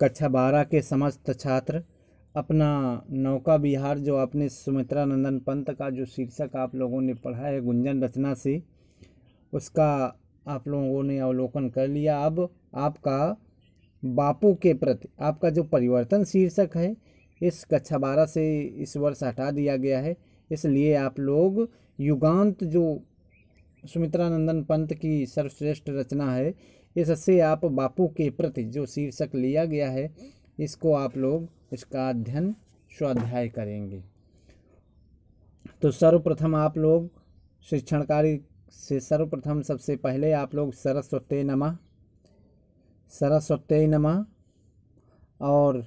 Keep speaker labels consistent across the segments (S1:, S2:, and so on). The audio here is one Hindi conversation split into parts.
S1: कक्षा बारह के समस्त छात्र अपना नौका विहार जो आपने सुमित्रा नंदन पंत का जो शीर्षक आप लोगों ने पढ़ा है गुंजन रचना से उसका आप लोगों ने अवलोकन कर लिया अब आपका बापू के प्रति आपका जो परिवर्तन शीर्षक है इस कक्षा बारह से इस वर्ष हटा दिया गया है इसलिए आप लोग युगांत जो सुमित्रा नंदन पंत की सर्वश्रेष्ठ रचना है इससे आप बापू के प्रति जो शीर्षक लिया गया है इसको आप लोग इसका अध्ययन स्वाध्याय करेंगे तो सर्वप्रथम आप लोग शिक्षणकारी से सर्वप्रथम सबसे पहले आप लोग सरस्वती नमा सरस्वती नमा और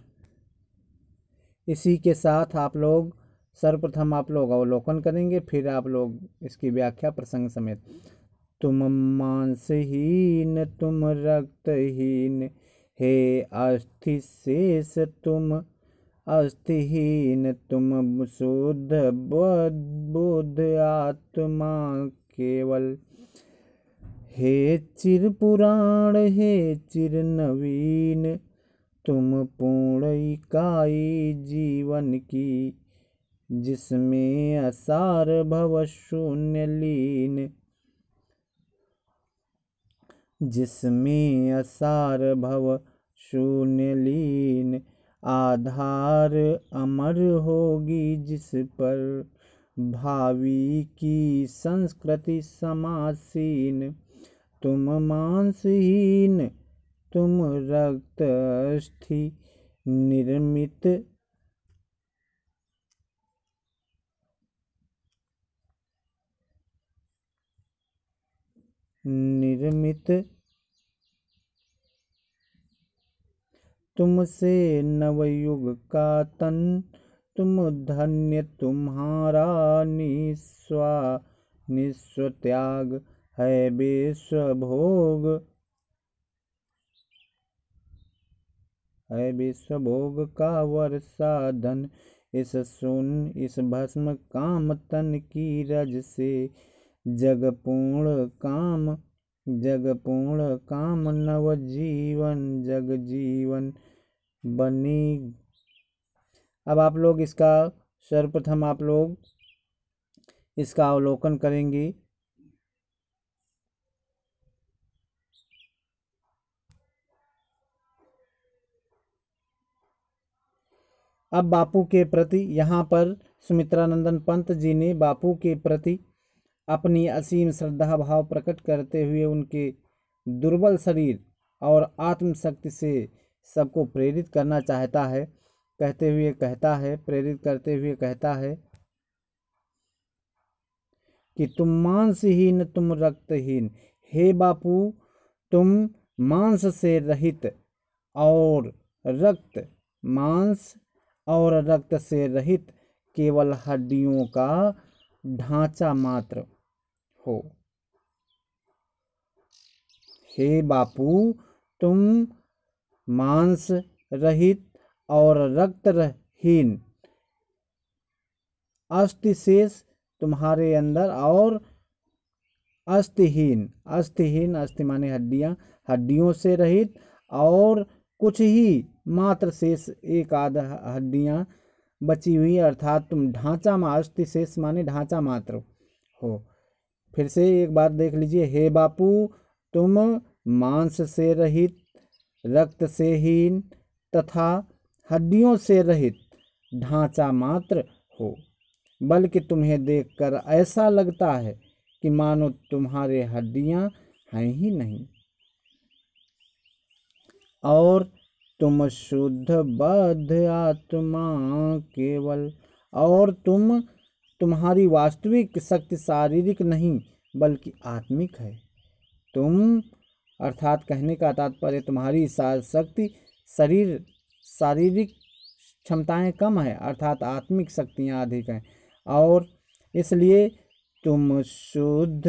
S1: इसी के साथ आप लोग सर्वप्रथम आप लोग अवलोकन करेंगे फिर आप लोग इसकी व्याख्या प्रसंग समेत तुम मांसहीन तुम रक्तहीन हे अस्थि शेष तुम अस्थिहीन तुम शुद्ध बुद्ध आत्मा केवल हे चिर पुराण हे चिर नवीन तुम पूर्ण इकाई जीवन की जिसमें असार भव शून्य लीन जिसमें असार भव शून्य लीन आधार अमर होगी जिस पर भावी की संस्कृति समासीन तुम मांसहीन तुम रक्त अस्थि निर्मित निर्मित तुमसे नवयुग का तन तुम धन्य तुम्हारा निस्वा निस्व त्याग है भोग है भोग का वर साधन इस सुन इस भस्म काम तन की रज से जगपूर्ण काम जग पूर्ण काम नव जीवन जग जीवन बनी अब आप लोग इसका सर्वप्रथम आप लोग इसका अवलोकन करेंगे अब बापू के प्रति यहाँ पर सुमित्रानंदन पंत जी ने बापू के प्रति अपनी असीम श्रद्धा भाव प्रकट करते हुए उनके दुर्बल शरीर और आत्मशक्ति से सबको प्रेरित करना चाहता है कहते हुए कहता है प्रेरित करते हुए कहता है कि तुम मांसहीन तुम रक्तहीन हे बापू तुम मांस से रहित और रक्त मांस और रक्त से रहित केवल हड्डियों का ढांचा मात्र हो हे बापू तुम मांस रहित और रक्त रहीन अस्थिशेष तुम्हारे अंदर और अस्थिहीन अस्थिहीन अस्थि माने हड्डियाँ हड्डियों से रहित और कुछ ही मात्र शेष एक आध हड्डियाँ बची हुई अर्थात तुम ढांचा मा अस्थिशेष माने ढांचा मात्र हो फिर से एक बार देख लीजिए हे बापू तुम मांस से रहित रक्त से हीन तथा हड्डियों से रहित ढांचा मात्र हो बल्कि तुम्हें देखकर ऐसा लगता है कि मानो तुम्हारे हड्डियां हैं ही नहीं और तुम शुद्ध बद्ध आत्मा केवल और तुम तुम्हारी वास्तविक शक्ति शारीरिक नहीं बल्कि आत्मिक है तुम अर्थात कहने का तात्पर्य तुम्हारी शक्ति शरीर शारीरिक क्षमताएं कम है अर्थात आत्मिक शक्तियां अधिक हैं और इसलिए तुम शुद्ध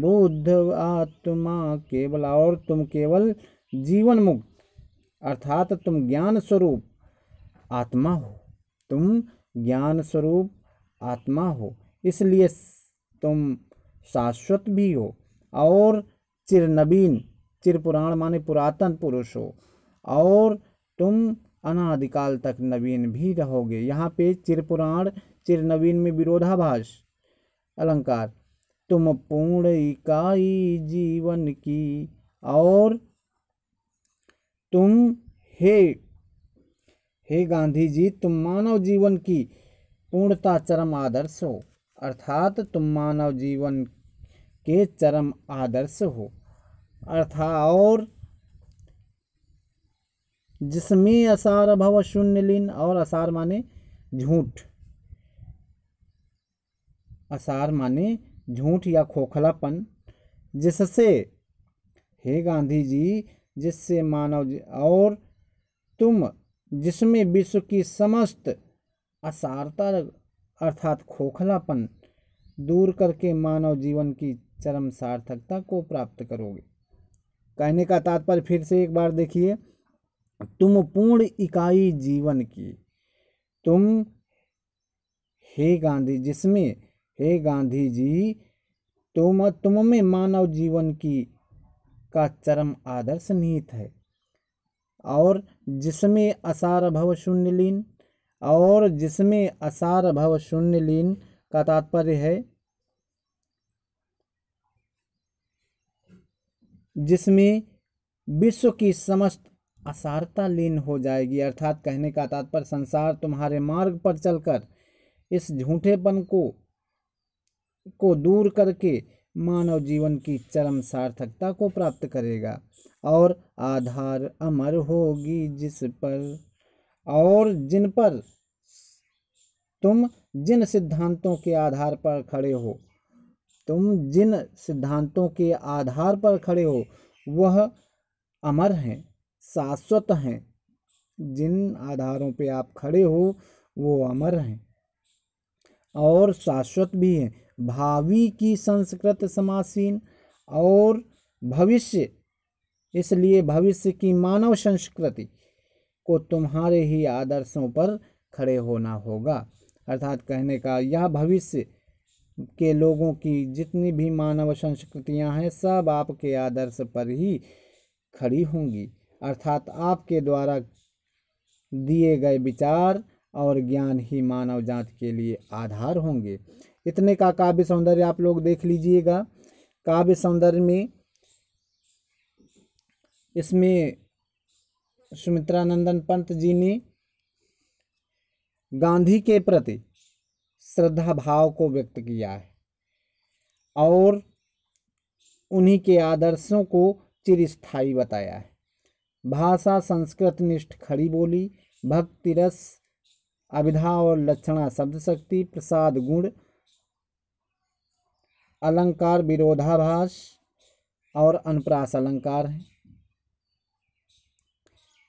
S1: बुद्ध आत्मा केवल और तुम केवल जीवन मुक्त अर्थात तुम ज्ञान स्वरूप आत्मा हो तुम ज्ञान स्वरूप आत्मा हो इसलिए तुम शाश्वत भी हो और चिरनवीन चिर पुराण माने पुरातन पुरुष हो और तुम अनादिकाल तक नवीन भी रहोगे यहाँ पे चिरपुराण चिर नवीन में विरोधाभास अलंकार तुम पूर्ण इकाई जीवन की और तुम हे हे गांधी जी तुम मानव जीवन की पूर्णता चरम आदर्श हो अर्थात तुम मानव जीवन के चरम आदर्श हो अर्थात और जिसमें असार भव शून्य लीन और असार माने झूठ असार माने झूठ या खोखलापन जिससे हे गांधी जी जिससे मानव और तुम जिसमें विश्व की समस्त असारता अर्थात खोखलापन दूर करके मानव जीवन की चरम सार्थकता को प्राप्त करोगे कहने का तात्पर्य फिर से एक बार देखिए तुम पूर्ण इकाई जीवन की तुम हे गांधी जिसमें हे गांधी जी तुम तुम में मानव जीवन की का चरम आदर्श निहित है और जिसमें असार भव शून्य लीन और जिसमें असार भव शून्य लीन का तात्पर्य है जिसमें विश्व की समस्त असारता लीन हो जाएगी अर्थात कहने का तात्पर्य संसार तुम्हारे मार्ग पर चलकर इस झूठेपन को को दूर करके मानव जीवन की चरम सार्थकता को प्राप्त करेगा और आधार अमर होगी जिस पर और जिन पर तुम जिन सिद्धांतों के आधार पर खड़े हो तुम जिन सिद्धांतों के आधार पर खड़े हो वह अमर हैं शाश्वत हैं जिन आधारों पे आप खड़े हो वो अमर हैं और शाश्वत भी हैं भावी की संस्कृत समासीन और भविष्य इसलिए भविष्य की मानव संस्कृति को तुम्हारे ही आदर्शों पर खड़े होना होगा अर्थात कहने का यह भविष्य के लोगों की जितनी भी मानव संस्कृतियां हैं सब आपके आदर्श पर ही खड़ी होंगी अर्थात आपके द्वारा दिए गए विचार और ज्ञान ही मानव जात के लिए आधार होंगे इतने का काव्य सौंदर्य आप लोग देख लीजिएगा काव्य सौंदर्य में इसमें सुमित्रानंदन पंत जी ने गांधी के प्रति श्रद्धा भाव को व्यक्त किया है और उन्हीं के आदर्शों को चिरस्थायी बताया है भाषा संस्कृत निष्ठ खड़ी बोली भक्ति रस अभिधा और लक्षणा शब्द शक्ति प्रसाद गुण अलंकार विरोधाभास और अनुप्रास अलंकार हैं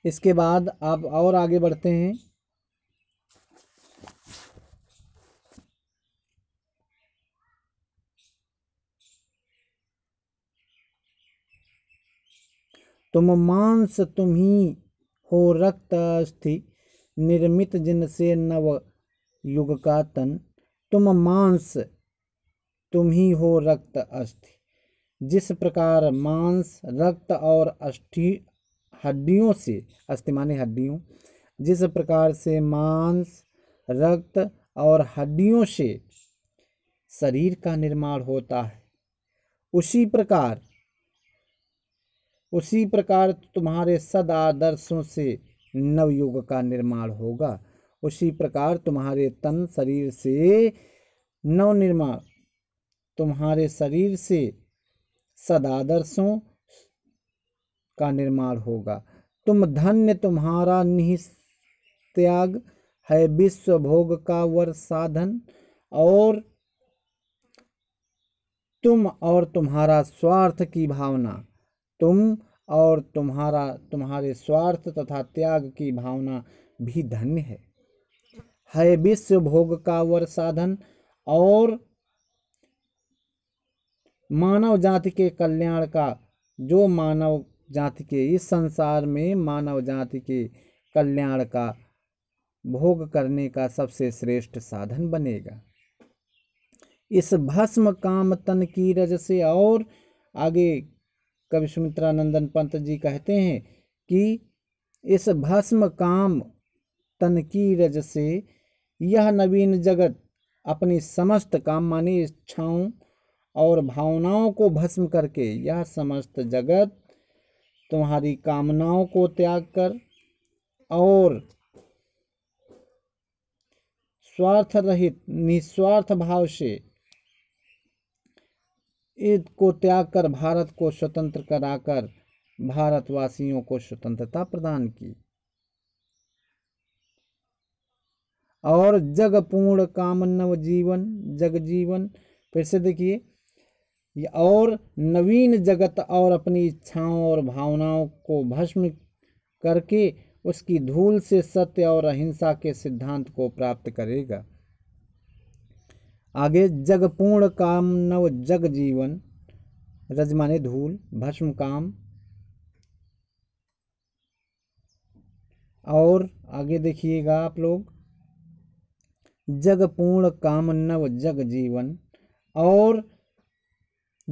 S1: इसके बाद आप और आगे बढ़ते हैं तुम मांस तुम ही हो रक्त अस्थि निर्मित जिनसे नव युग का तन तुम मांस तुम ही हो रक्त अस्थि जिस प्रकार मांस रक्त और अस्थि हड्डियों से अस्थि माने हड्डियों जिस प्रकार से मांस रक्त और हड्डियों से शरीर का निर्माण होता है उसी प्रकार उसी प्रकार तुम्हारे सद आदर्शों से नवयुग का निर्माण होगा उसी प्रकार तुम्हारे तन शरीर से नवनिर्माण तुम्हारे शरीर से सदादर्शों का निर्माण होगा तुम धन्य तुम्हारा निस्त्याग है विश्व भोग का वर साधन और तुम और तुम्हारा स्वार्थ की भावना तुम और तुम्हारा तुम्हारे स्वार्थ तथा त्याग की भावना भी धन्य है है विश्व भोग का वर साधन और मानव जाति के कल्याण का जो मानव जाति के इस संसार में मानव जाति के कल्याण का भोग करने का सबसे श्रेष्ठ साधन बनेगा इस भस्म काम तन की रज से और आगे कवि सुमित्रानंदन पंत जी कहते हैं कि इस भस्म काम तन की रज से यह नवीन जगत अपनी समस्त काम मानी इच्छाओं और भावनाओं को भस्म करके यह समस्त जगत तुम्हारी कामनाओं को त्याग कर और स्वार्थ रहित निस्वार्थ भाव से ईद को त्याग कर भारत को स्वतंत्र कराकर भारतवासियों को स्वतंत्रता प्रदान की और जग पूर्ण काम नव जीवन जग जीवन फिर से देखिए और नवीन जगत और अपनी इच्छाओं और भावनाओं को भस्म करके उसकी धूल से सत्य और अहिंसा के सिद्धांत को प्राप्त करेगा आगे जग पूर्ण काम नव जग जीवन रज माने धूल भस्म काम और आगे देखिएगा आप लोग जग पूर्ण काम नव जग जीवन और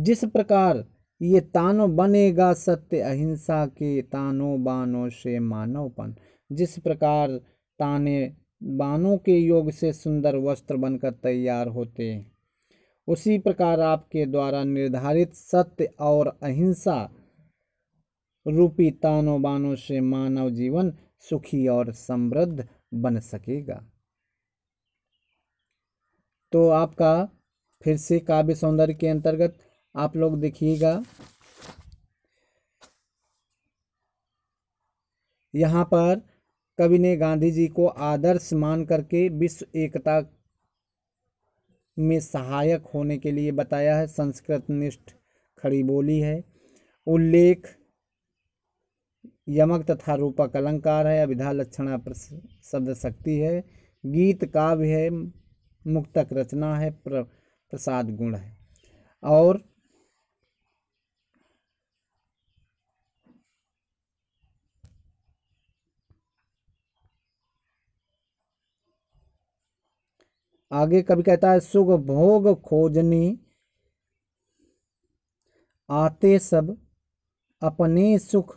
S1: जिस प्रकार ये तानो बनेगा सत्य अहिंसा के तानो बानो से मानवपन जिस प्रकार ताने बानों के योग से सुंदर वस्त्र बनकर तैयार होते उसी प्रकार आपके द्वारा निर्धारित सत्य और अहिंसा रूपी तानो बानों से मानव जीवन सुखी और समृद्ध बन सकेगा तो आपका फिर से काव्य सौंदर्य के अंतर्गत आप लोग देखिएगा यहाँ पर कवि ने गांधी जी को आदर्श मान करके विश्व एकता में सहायक होने के लिए बताया है संस्कृत निष्ठ खड़ी बोली है उल्लेख यमक तथा रूपक अलंकार है अभिधा लक्षणा शब्द शक्ति है गीत काव्य है मुक्तक रचना है प्र, प्रसाद गुण है और आगे कभी कहता है सुख भोग खोजनी आते सब अपने सुख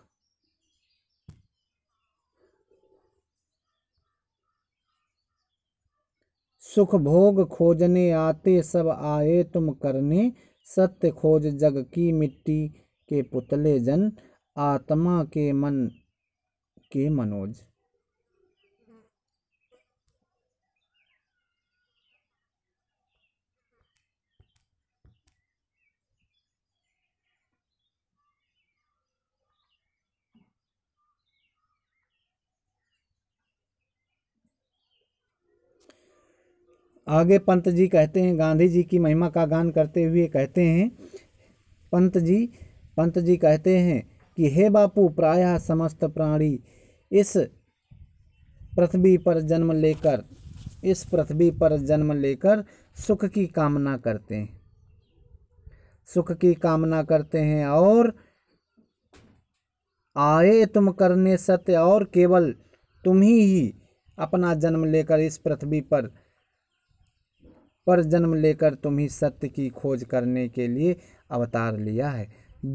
S1: सुख भोग खोजने आते सब आए तुम करने सत्य खोज जग की मिट्टी के पुतले जन आत्मा के मन के मनोज आगे पंत जी कहते हैं गांधी जी की महिमा का गान करते हुए कहते हैं पंत जी पंत जी कहते हैं कि हे बापू प्रायः समस्त प्राणी इस पृथ्वी पर जन्म लेकर इस पृथ्वी पर जन्म लेकर सुख की कामना करते हैं सुख की कामना करते हैं और आए तुम करने सत्य और केवल तुम ही ही अपना जन्म लेकर इस पृथ्वी पर पर जन्म लेकर तुम्ही सत्य की खोज करने के लिए अवतार लिया है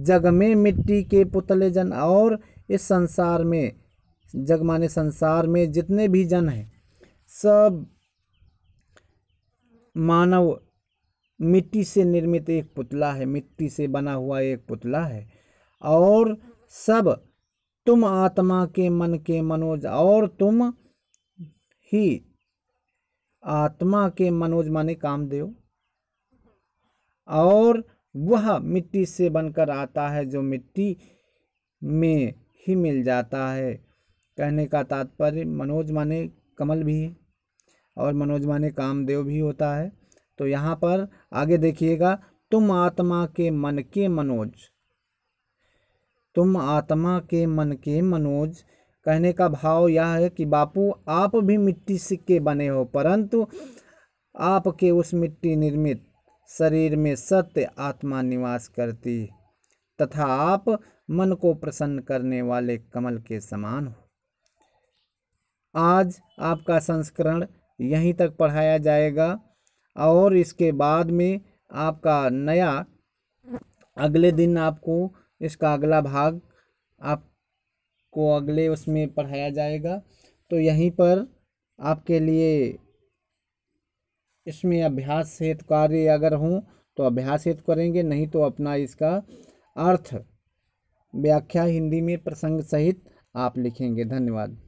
S1: जग में मिट्टी के पुतले जन और इस संसार में जग माने संसार में जितने भी जन हैं सब मानव मिट्टी से निर्मित एक पुतला है मिट्टी से बना हुआ एक पुतला है और सब तुम आत्मा के मन के मनोज और तुम ही आत्मा के मनोज माने कामदेव और वह मिट्टी से बनकर आता है जो मिट्टी में ही मिल जाता है कहने का तात्पर्य मनोज माने कमल भी है और मनोज माने कामदेव भी होता है तो यहाँ पर आगे देखिएगा तुम आत्मा के मन के मनोज तुम आत्मा के मन के मनोज कहने का भाव यह है कि बापू आप भी मिट्टी सिक्के बने हो परंतु आपके उस मिट्टी निर्मित शरीर में सत्य आत्मा निवास करती तथा आप मन को प्रसन्न करने वाले कमल के समान हो आज आपका संस्करण यहीं तक पढ़ाया जाएगा और इसके बाद में आपका नया अगले दिन आपको इसका अगला भाग आप को अगले उसमें पढ़ाया जाएगा तो यहीं पर आपके लिए इसमें अभ्यास हेतु कार्य अगर हों तो अभ्यास हेतु करेंगे नहीं तो अपना इसका अर्थ व्याख्या हिंदी में प्रसंग सहित आप लिखेंगे धन्यवाद